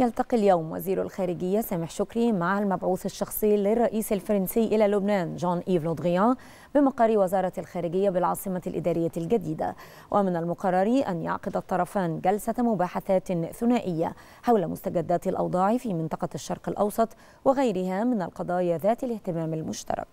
يلتقي اليوم وزير الخارجية سامح شكري مع المبعوث الشخصي للرئيس الفرنسي إلى لبنان جون إيف لودغيان بمقر وزارة الخارجية بالعاصمة الإدارية الجديدة ومن المقرر أن يعقد الطرفان جلسة مباحثات ثنائية حول مستجدات الأوضاع في منطقة الشرق الأوسط وغيرها من القضايا ذات الاهتمام المشترك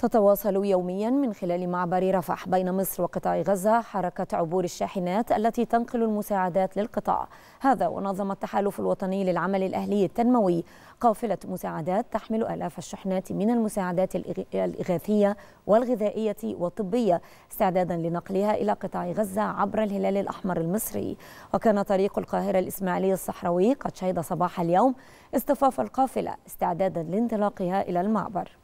تتواصل يوميا من خلال معبر رفح بين مصر وقطاع غزة حركة عبور الشاحنات التي تنقل المساعدات للقطاع هذا ونظم التحالف الوطني للعمل الأهلي التنموي قافلة مساعدات تحمل آلاف الشحنات من المساعدات الإغاثية والغذائية والطبية استعدادا لنقلها إلى قطاع غزة عبر الهلال الأحمر المصري وكان طريق القاهرة الإسماعيلي الصحراوي قد شهد صباح اليوم اصطفاف القافلة استعدادا لانطلاقها إلى المعبر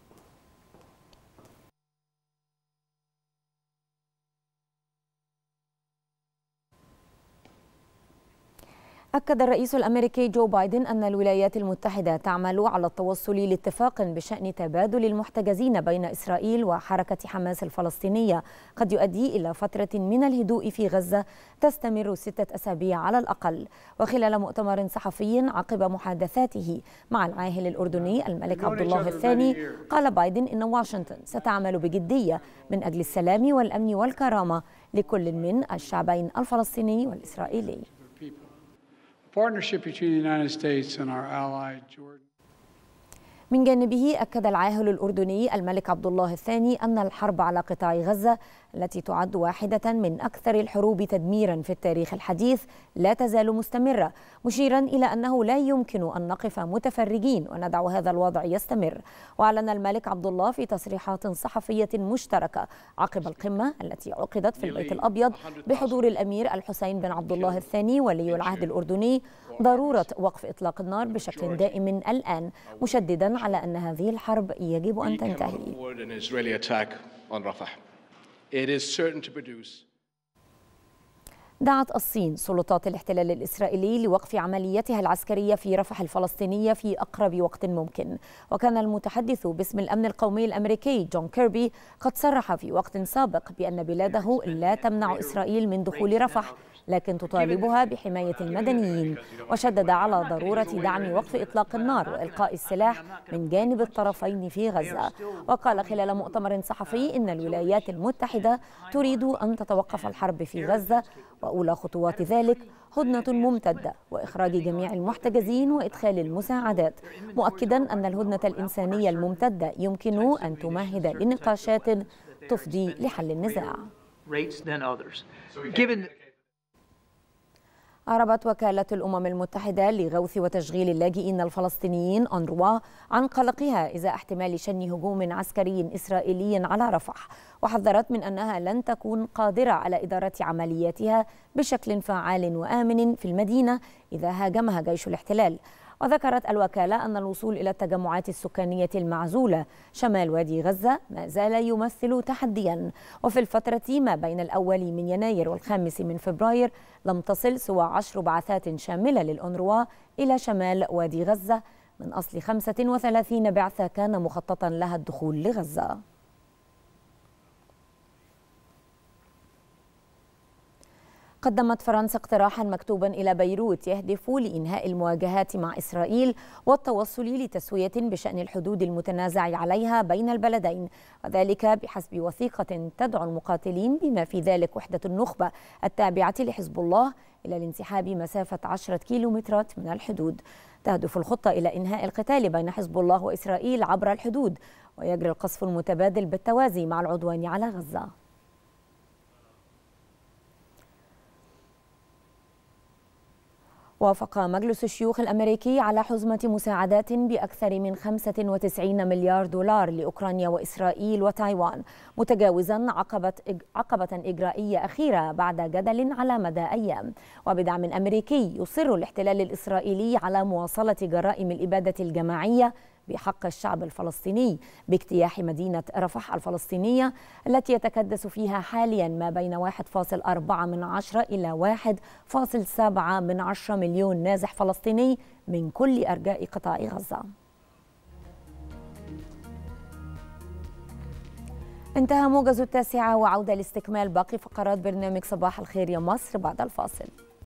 أكد الرئيس الأمريكي جو بايدن أن الولايات المتحدة تعمل على التوصل لاتفاق بشأن تبادل المحتجزين بين إسرائيل وحركة حماس الفلسطينية قد يؤدي إلى فترة من الهدوء في غزة تستمر ستة أسابيع على الأقل وخلال مؤتمر صحفي عقب محادثاته مع العاهل الأردني الملك عبد الله الثاني قال بايدن إن واشنطن ستعمل بجدية من أجل السلام والأمن والكرامة لكل من الشعبين الفلسطيني والإسرائيلي partnership between the United States and our ally, Jordan. من جانبه أكد العاهل الأردني الملك عبد الله الثاني أن الحرب على قطاع غزة التي تعد واحدة من أكثر الحروب تدميرا في التاريخ الحديث لا تزال مستمرة مشيرا إلى أنه لا يمكن أن نقف متفرجين وندع هذا الوضع يستمر وأعلن الملك عبد الله في تصريحات صحفية مشتركة عقب القمة التي عقدت في البيت الأبيض بحضور الأمير الحسين بن عبد الله الثاني ولي العهد الأردني ضرورة وقف إطلاق النار بشكل دائم الآن مشددا على أن هذه الحرب يجب أن تنتهي. دعت الصين سلطات الاحتلال الإسرائيلي لوقف عملياتها العسكرية في رفح الفلسطينية في أقرب وقت ممكن وكان المتحدث باسم الأمن القومي الأمريكي جون كيربي قد صرح في وقت سابق بأن بلاده لا تمنع إسرائيل من دخول رفح لكن تطالبها بحماية المدنيين وشدد على ضرورة دعم وقف إطلاق النار وإلقاء السلاح من جانب الطرفين في غزة وقال خلال مؤتمر صحفي إن الولايات المتحدة تريد أن تتوقف الحرب في غزة وأولى خطوات ذلك هدنة ممتدة وإخراج جميع المحتجزين وإدخال المساعدات مؤكدا أن الهدنة الإنسانية الممتدة يمكن أن تمهد لنقاشات تفضي لحل النزاع أعربت وكالة الأمم المتحدة لغوث وتشغيل اللاجئين الفلسطينيين أنروا عن قلقها إذا احتمال شن هجوم عسكري إسرائيلي على رفح وحذرت من أنها لن تكون قادرة على إدارة عملياتها بشكل فعال وآمن في المدينة إذا هاجمها جيش الاحتلال وذكرت الوكالة أن الوصول إلى التجمعات السكانية المعزولة شمال وادي غزة ما زال يمثل تحديا وفي الفترة ما بين الأول من يناير والخامس من فبراير لم تصل سوى عشر بعثات شاملة للأنروا إلى شمال وادي غزة من أصل 35 بعثة كان مخططا لها الدخول لغزة قدمت فرنسا اقتراحا مكتوبا إلى بيروت يهدف لإنهاء المواجهات مع إسرائيل والتوصل لتسوية بشأن الحدود المتنازع عليها بين البلدين وذلك بحسب وثيقة تدعو المقاتلين بما في ذلك وحدة النخبة التابعة لحزب الله إلى الانسحاب مسافة 10 كيلومترات من الحدود تهدف الخطة إلى إنهاء القتال بين حزب الله وإسرائيل عبر الحدود ويجري القصف المتبادل بالتوازي مع العدوان على غزة وافق مجلس الشيوخ الأمريكي على حزمة مساعدات بأكثر من 95 مليار دولار لأوكرانيا وإسرائيل وتايوان متجاوزا عقبة, عقبة إجرائية أخيرة بعد جدل على مدى أيام وبدعم أمريكي يصر الاحتلال الإسرائيلي على مواصلة جرائم الإبادة الجماعية بحق الشعب الفلسطيني باجتياح مدينة رفح الفلسطينية التي يتكدس فيها حاليا ما بين 1.4 من عشرة إلى 1.7 من عشرة مليون نازح فلسطيني من كل أرجاء قطاع غزة انتهى موجز التاسعة وعودة لاستكمال باقي فقرات برنامج صباح الخير يا مصر بعد الفاصل